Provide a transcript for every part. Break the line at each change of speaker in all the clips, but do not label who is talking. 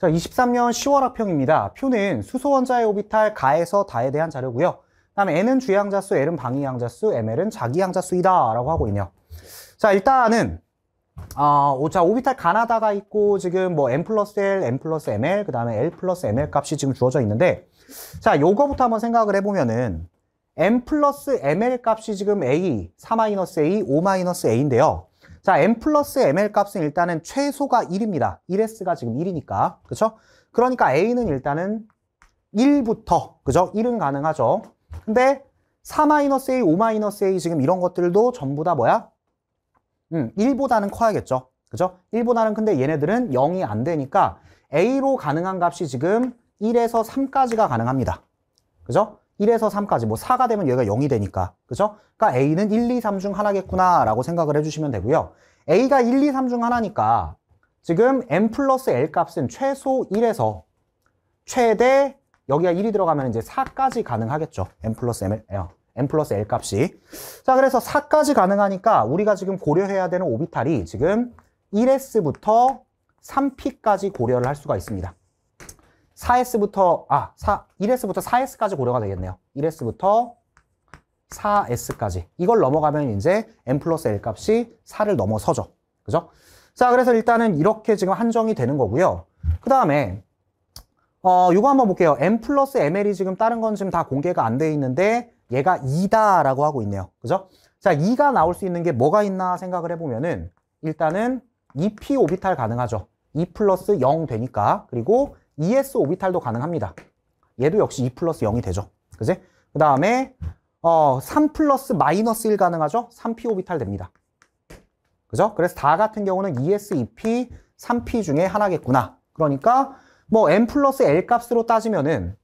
자, 23년 10월 합평입니다 표는 수소원자의 오비탈 가에서 다에 대한 자료고요. 다음에 N은 주양자수, L은 방위양자수, ML은 자기양자수이다 라고 하고 있네요. 자, 일단은 아, 어, 자, 오비탈 가나다가 있고, 지금 뭐, n 플러스 L, n 플러스 ML, 그 다음에 L 플러스 ML 값이 지금 주어져 있는데, 자, 요거부터 한번 생각을 해보면은, n 플러스 ML 값이 지금 A, 4 마이너스 A, 5 마이너스 A인데요. 자, m 플러스 ml 값은 일단은 최소가 1입니다. 1s가 지금 1이니까. 그쵸 그러니까 a는 일단은 1부터 그죠? 1은 가능하죠. 근데 4-a, 5-a 지금 이런 것들도 전부 다 뭐야? 음, 1보다는 커야겠죠. 그죠? 1보다는 근데 얘네들은 0이 안 되니까 a로 가능한 값이 지금 1에서 3까지가 가능합니다. 그죠? 1에서 3까지 뭐 4가 되면 얘가 0이 되니까 그죠? 그러니까 A는 1, 2, 3 중 하나겠구나 라고 생각을 해주시면 되고요 A가 1, 2, 3 중 하나니까 지금 M 플러스 L 값은 최소 1에서 최대 여기가 1이 들어가면 이제 4까지 가능하겠죠 M 플러스 M, 어, M 플러스 L 값이 자 그래서 4까지 가능하니까 우리가 지금 고려해야 되는 오비탈이 지금 1S부터 3P까지 고려를 할 수가 있습니다 4S부터 아 4, 1S부터 4S까지 고려가 되겠네요. 1S부터 4S까지 이걸 넘어가면 이제 M 플러스 L 값이 4를 넘어서죠. 그죠? 자 그래서 일단은 이렇게 지금 한정이 되는 거고요. 그 다음에 어요거 한번 볼게요. M 플러스 ML이 지금 다른 건 지금 다 공개가 안 돼 있는데 얘가 2다라고 하고 있네요. 그죠? 자 2가 나올 수 있는 게 뭐가 있나 생각을 해보면은 일단은 2p 오비탈 가능하죠. 2 플러스 0 되니까 그리고 ES 오비탈도 가능합니다. 얘도 역시 2 e 플러스 0이 되죠. 그지? 그 다음에 어, 3 플러스 마이너스 1 가능하죠? 3p 오비탈 됩니다. 그죠? 그래서 다 같은 경우는 ES, EP, 3p 중에 하나겠구나. 그러니까 뭐 n 플러스 l 값으로 따지면은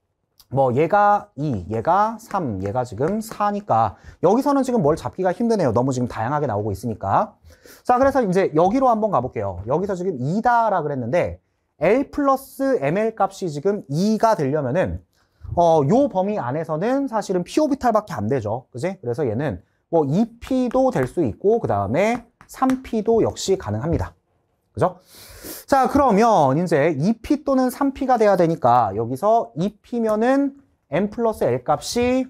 뭐 얘가 2, 얘가 3, 얘가 지금 4니까 여기서는 지금 뭘 잡기가 힘드네요. 너무 지금 다양하게 나오고 있으니까. 자, 그래서 이제 여기로 한번 가볼게요. 여기서 지금 2다라 그랬는데 L 플러스 ML 값이 지금 2가 되려면은 어, 요 범위 안에서는 사실은 P오비탈밖에 안 되죠. 그지? 그래서 얘는 뭐 2P도 될 수 있고 그 다음에 3P도 역시 가능합니다. 그죠? 자 그러면 이제 2P 또는 3P가 돼야 되니까 여기서 2P면은 M 플러스 L 값이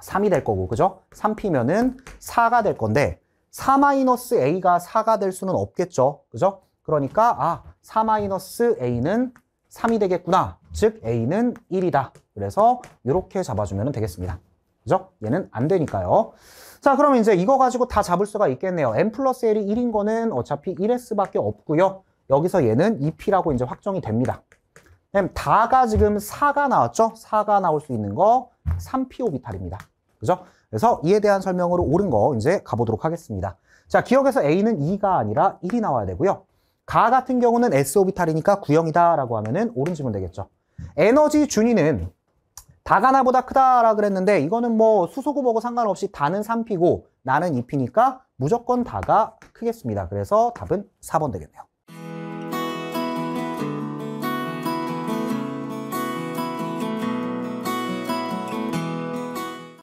3이 될 거고 그죠? 3P면은 4가 될 건데 4-A가 4가 될 수는 없겠죠. 그죠? 그러니까 아 4-a는 3이 되겠구나. 즉 a는 1이다. 그래서 이렇게 잡아주면 되겠습니다. 그죠? 얘는 안 되니까요. 자 그러면 이제 이거 가지고 다 잡을 수가 있겠네요. n 플러스 l이 1인 거는 어차피 1s밖에 없고요. 여기서 얘는 2p라고 이제 확정이 됩니다. 그럼 다가 지금 4가 나왔죠? 4가 나올 수 있는 거 3p 오비탈입니다. 그죠? 그래서 이에 대한 설명으로 옳은 거 이제 가보도록 하겠습니다. 자, 기억에서 A는 2가 아니라 1이 나와야 되고요. 가 같은 경우는 S 오비탈이니까 구형이다라고 하면은 오른지문 되겠죠. 에너지 준위는 다가 나보다 크다라 그랬는데 이거는 뭐 수소고 뭐고 상관없이 다는 3피고 나는 2피니까 무조건 다가 크겠습니다. 그래서 답은 4번 되겠네요.